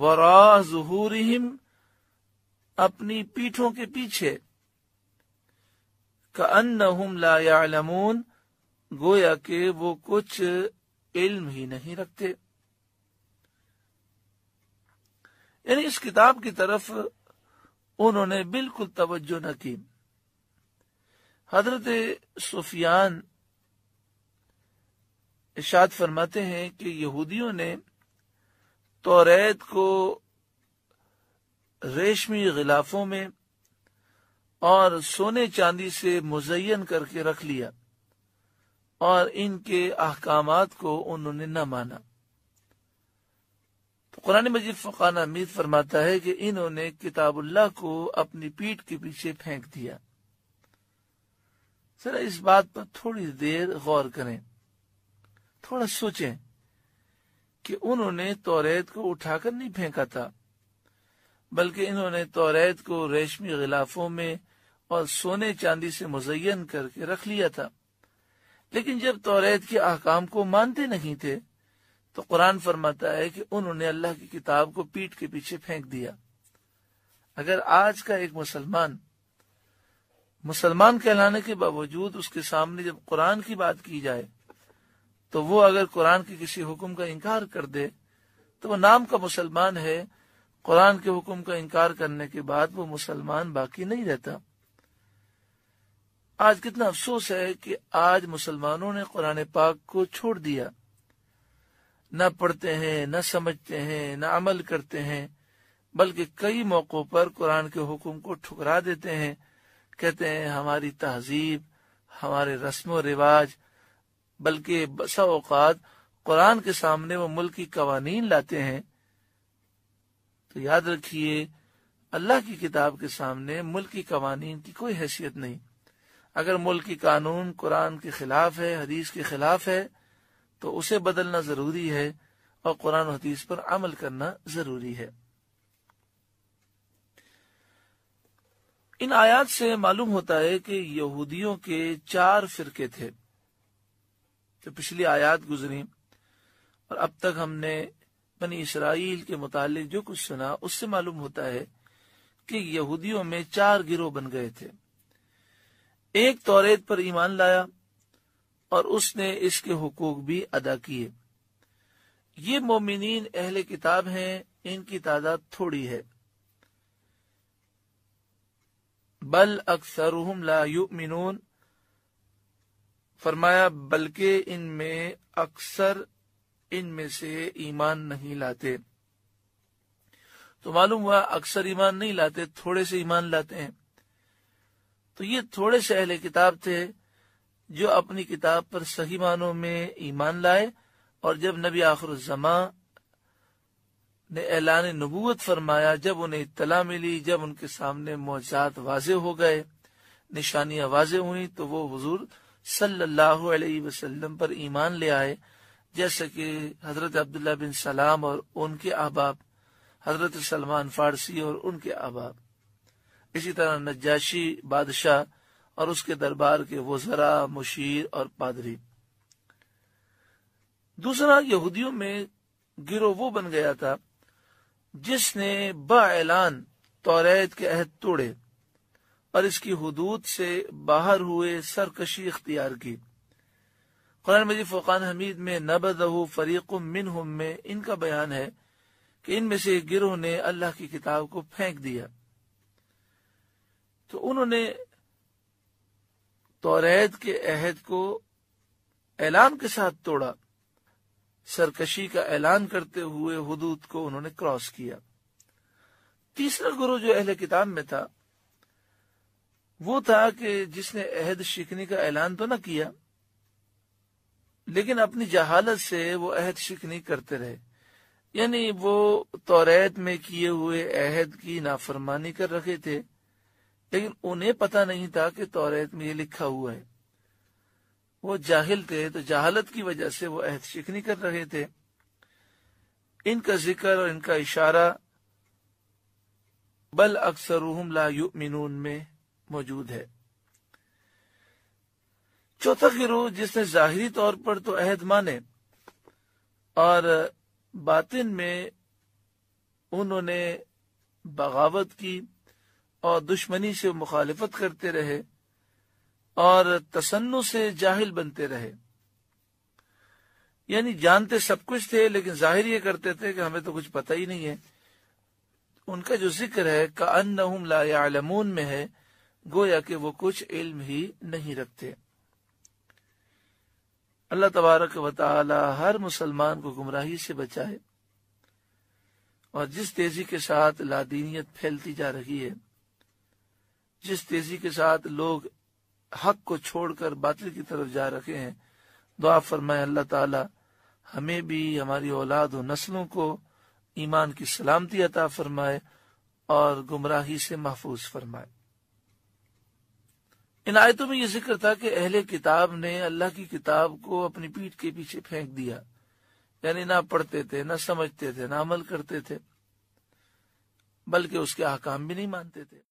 वरा अपनी पीठों के पीछे का अन्न हम लायामून गोया के वो कुछ इल्म ही नहीं रखते यानी इस किताब की तरफ उन्होंने बिल्कुल तवज्जो न की हजरत सुफियान इशाद फरमाते हैं कि यहूदियों ने तो रेत को रेशमी गिलाफों में और सोने चांदी से मुजयन करके रख लिया और इनके अहकाम को उन्होंने न माना तो कुरान मजीद फकाना मीर फरमाता है कि इन्होंने किताबुल्लाह को अपनी पीठ के पीछे फेंक दिया जरा इस बात पर थोड़ी देर गौर करें थोड़ा सोचें कि उन्होंने तोरेत को उठाकर नहीं फेंका था बल्कि इन्होंने तोरेत को रेशमी गिलाफों में और सोने चांदी से मुजयन करके रख लिया था लेकिन जब तोरेत के अहकाम को मानते नहीं थे तो कुरान फरमाता है कि उन्होंने अल्लाह की किताब को पीठ के पीछे फेंक दिया अगर आज का एक मुसलमान मुसलमान कहलाने के बावजूद उसके सामने जब कुरान की बात की जाए तो वो अगर कुरान के किसी हुक्म का इनकार कर दे तो वो नाम का मुसलमान है कुरान के हुक्म का इनकार करने के बाद वो मुसलमान बाकी नहीं रहता आज कितना अफसोस है कि आज मुसलमानों ने कुरान पाक को छोड़ दिया न पढ़ते हैं न समझते हैं न अमल करते हैं बल्कि कई मौकों पर कुरान के हुक्म को ठुकरा देते हैं कहते हैं हमारी तहजीब हमारे रस्म रिवाज बल्कि बसा अवकात कुरान के सामने वो की कवानीन लाते हैं तो याद रखिए अल्लाह की किताब के सामने मुल्क की कवानीन की कोई हैसियत नहीं अगर मुल्क की कानून कुरान के खिलाफ है हदीस के खिलाफ है तो उसे बदलना जरूरी है और कुरान हदीस पर अमल करना जरूरी है इन आयात से मालूम होता है कि यहूदियों के चार फिरके थे जो पिछली आयात गुजरी और अब तक हमने बनी इसराइल के मुतालिक जो कुछ सुना उससे मालूम होता है कि यहूदियों में चार गिरोह बन गए थे एक तौरेत पर ईमान लाया और उसने इसके हकूक भी अदा किए ये मोमिन अहले किताब हैं इनकी तादाद थोड़ी है बल अक्सर ला युमिन फरमाया बल्कि इनमें अक्सर इनमें से ईमान नहीं लाते तो मालूम हुआ अक्सर ईमान नहीं लाते थोड़े से ईमान लाते हैं तो ये थोड़े से अहले किताब थे जो अपनी किताब पर सही मानों में ईमान लाए और जब नबी आखिर जमा ने ऐलान नबूत फरमाया जब उन्हें इतला मिली जब उनके सामने मौजात वाजे हो गए निशानियां वाजे हुई तो वो हजूर सल्लल्लाहु अलैहि वसल्लम पर ईमान ले आए जैसे कि हजरत अब्दुल्ला बिन सलाम और उनके अहबाब हजरत सलमान फारसी और उनके अहबाब इसी तरह नजाशी बादशाह और उसके दरबार के वजरा मुशीर और पादरी दूसरा यहूदियों में गिरोह वो बन गया था जिसने बालान तौरेत के अहद तोड़े और इसकी हदूद से बाहर हुए सरकशी इख्तियार की कुरान मजीद फोकान हमीद में नबदहू फरीक मिन में इनका बयान है कि इनमें से गिरोह ने अल्लाह की किताब को फेंक दिया तो उन्होंने तोरेद के अहद को ऐलान के साथ तोड़ा सरकशी का ऐलान करते हुए हदूद को उन्होंने क्रॉस किया तीसरा गुरु जो अहले किताब में था वो था कि जिसने अहद शिकनी का ऐलान तो ना किया लेकिन अपनी जहालत से वो अहद शिकनी करते रहे यानी वो तोरेत में किए हुए अहद की नाफरमानी कर रखे थे लेकिन उन्हें पता नहीं था कि तोरेत में ये लिखा हुआ है वो जाहिल थे तो जहालत की वजह से वो अहद शिकनी कर रहे थे इनका जिक्र और इनका इशारा बल अक्सर ला मिनून में मौजूद है चौथा गिरोह जिसने जाहिरी तौर पर तो अहद माने और बातिन में उन्होंने बगावत की और दुश्मनी से मुखालफत करते रहे और तसन्नु से जाहिल बनते रहे यानी जानते सब कुछ थे लेकिन जाहिर ये करते थे कि हमें तो कुछ पता ही नहीं है उनका जो जिक्र है का अन ला यालमून में है गोया कि वो कुछ इल्म ही नहीं रखते अल्लाह तबारक वाली हर मुसलमान को गुमराही से बचाए और जिस तेजी के साथ लादीनियत फैलती जा रही है जिस तेजी के साथ लोग हक को छोड़कर बातिल की तरफ जा रहे हैं दुआ फरमाए अल्लाह ताला हमें भी हमारी औलाद और नस्लों को ईमान की सलामती अता फरमाए और गुमराही से महफूज फरमाए इन आयतों में ये जिक्र था कि अहले किताब ने अल्लाह की किताब को अपनी पीठ के पीछे फेंक दिया यानी ना पढ़ते थे ना समझते थे ना अमल करते थे बल्कि उसके अहकाम भी नहीं मानते थे